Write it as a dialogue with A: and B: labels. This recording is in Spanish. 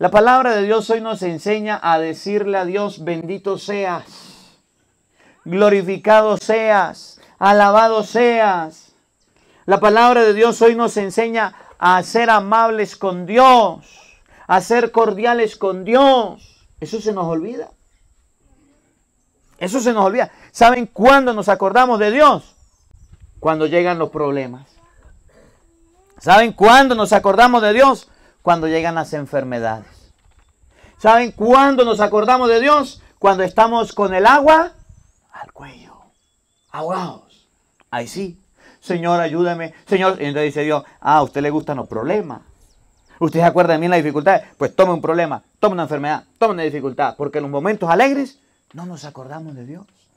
A: La palabra de Dios hoy nos enseña a decirle a Dios, bendito seas, glorificado seas, alabado seas. La palabra de Dios hoy nos enseña a ser amables con Dios, a ser cordiales con Dios. Eso se nos olvida. Eso se nos olvida. ¿Saben cuándo nos acordamos de Dios? Cuando llegan los problemas. ¿Saben cuándo nos acordamos de Dios? cuando llegan las enfermedades. ¿Saben cuándo nos acordamos de Dios? Cuando estamos con el agua
B: al cuello,
A: ahogados. Ahí sí. Señor, ayúdame. Señor, y entonces dice Dios, ah, a usted le gustan los problemas. Usted se acuerda de mí en la dificultad, Pues tome un problema, tome una enfermedad, tome una dificultad. Porque en los momentos alegres
C: no nos acordamos de Dios.